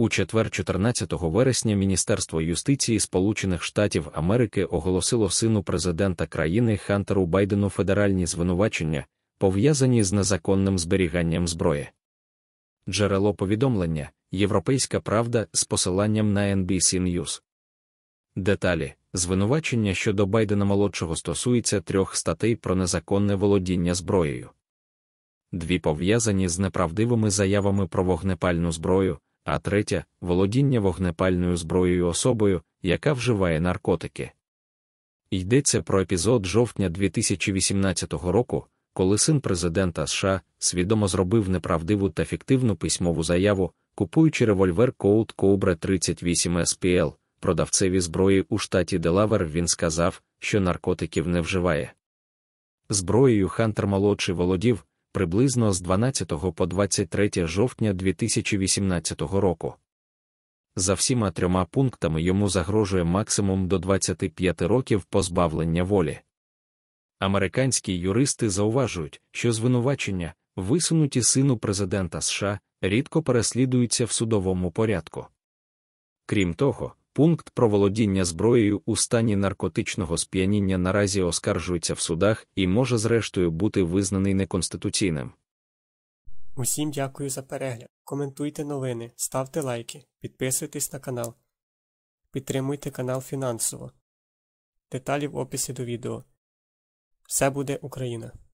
У четвер, 14 вересня, Міністерство юстиції Сполучених Штатів Америки оголосило сину президента країни Хантеру Байдену федеральні звинувачення, пов'язані з незаконним зберіганням зброї. Джерело повідомлення Європейська Правда з посиланням на NBC News. Деталі звинувачення щодо Байдена молодшого стосується трьох статей про незаконне володіння зброєю, дві пов'язані з неправдивими заявами про вогнепальну зброю а третя володіння вогнепальною зброєю особою, яка вживає наркотики. Йдеться про епізод жовтня 2018 року, коли син президента США свідомо зробив неправдиву та фіктивну письмову заяву, купуючи револьвер Коут Cobra 38 SPL, продавцеві зброї у штаті Делавер, він сказав, що наркотиків не вживає. Зброєю Хантер молодший володів, приблизно з 12 по 23 жовтня 2018 року. За всіма трьома пунктами йому загрожує максимум до 25 років позбавлення волі. Американські юристи зауважують, що звинувачення, висунуті сину президента США, рідко переслідуються в судовому порядку. Крім того, Пункт про володіння зброєю у стані наркотичного сп'яніння наразі оскаржується в судах і може, зрештою, бути визнаний неконституційним. Усім дякую за перегляд. Коментуйте новини, ставте лайки, підписуйтесь на канал, підтримуйте канал фінансово. Деталі в описі до відео. Все буде Україна!